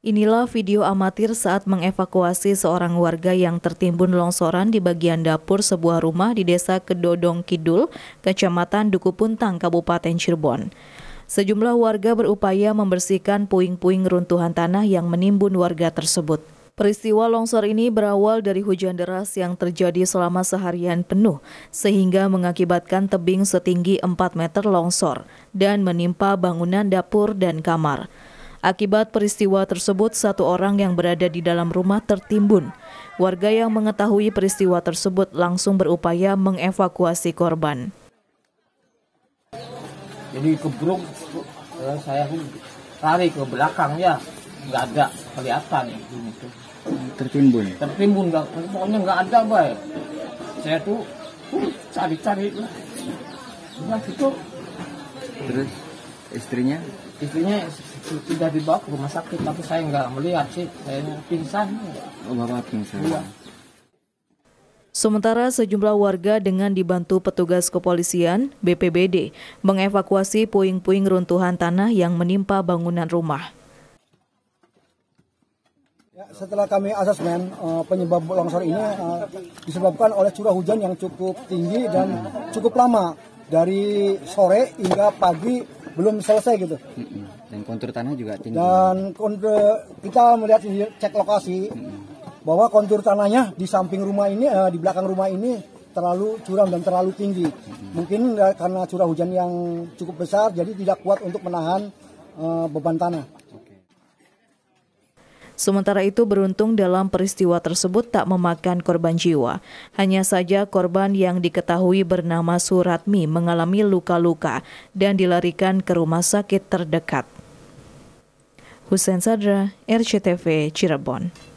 Inilah video amatir saat mengevakuasi seorang warga yang tertimbun longsoran di bagian dapur sebuah rumah di desa Kedodong Kidul, kecamatan Dukupuntang, Kabupaten Cirebon. Sejumlah warga berupaya membersihkan puing-puing runtuhan tanah yang menimbun warga tersebut. Peristiwa longsor ini berawal dari hujan deras yang terjadi selama seharian penuh, sehingga mengakibatkan tebing setinggi 4 meter longsor dan menimpa bangunan dapur dan kamar. Akibat peristiwa tersebut, satu orang yang berada di dalam rumah tertimbun. Warga yang mengetahui peristiwa tersebut langsung berupaya mengevakuasi korban. Jadi kebrung, eh, saya lari ke belakang ya, nggak ada kelihatan itu. Tertimbun. Ya? Tertimbun nggak, pokoknya nggak ada baik. Saya tuh uh, cari-cari lah. Nah, itu. Terus istrinya? Istrinya sudah dibawa ke rumah sakit tapi saya nggak melihat sih saya pingsan oh bapak pingsan iya. Sementara sejumlah warga dengan dibantu petugas kepolisian BPBD mengevakuasi puing-puing runtuhan tanah yang menimpa bangunan rumah. Ya, setelah kami asesmen eh, penyebab longsor ini eh, disebabkan oleh curah hujan yang cukup tinggi dan cukup lama dari sore hingga pagi belum selesai gitu. Dan kontur tanah juga tinggi. Dan kontur, kita melihat cek lokasi bahwa kontur tanahnya di samping rumah ini, eh, di belakang rumah ini terlalu curam dan terlalu tinggi. Mungkin eh, karena curah hujan yang cukup besar, jadi tidak kuat untuk menahan eh, beban tanah. Sementara itu beruntung dalam peristiwa tersebut tak memakan korban jiwa. Hanya saja korban yang diketahui bernama Suratmi mengalami luka-luka dan dilarikan ke rumah sakit terdekat. Husen Sadra, RCTV, Cirebon.